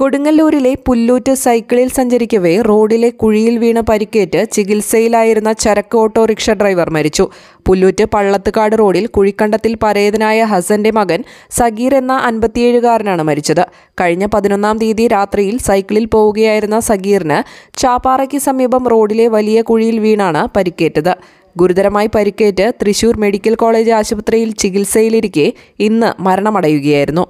കൊടുങ്ങല്ലൂരിലെ പുല്ലൂറ്റ് സൈക്കിളിൽ സഞ്ചരിക്കവേ റോഡിലെ കുഴിയിൽ വീണ് പരിക്കേറ്റ് ചികിത്സയിലായിരുന്ന ചരക്ക് ഓട്ടോറിക്ഷ ഡ്രൈവർ മരിച്ചു പുല്ലൂറ്റ് പള്ളത്തുകാട് റോഡിൽ കുഴിക്കണ്ടത്തിൽ പരേതനായ ഹസന്റെ മകൻ സഗീർ എന്ന അൻപത്തിയേഴുകാരനാണ് മരിച്ചത് കഴിഞ്ഞ പതിനൊന്നാം തീയതി രാത്രിയിൽ സൈക്കിളിൽ പോവുകയായിരുന്ന സഗീറിന് ചാപ്പാറയ്ക്ക് സമീപം റോഡിലെ വലിയ കുഴിയിൽ വീണാണ് പരിക്കേറ്റത് ഗുരുതരമായി പരിക്കേറ്റ് തൃശൂർ മെഡിക്കൽ കോളേജ് ആശുപത്രിയിൽ ചികിത്സയിലിരിക്കെ ഇന്ന് മരണമടയുകയായിരുന്നു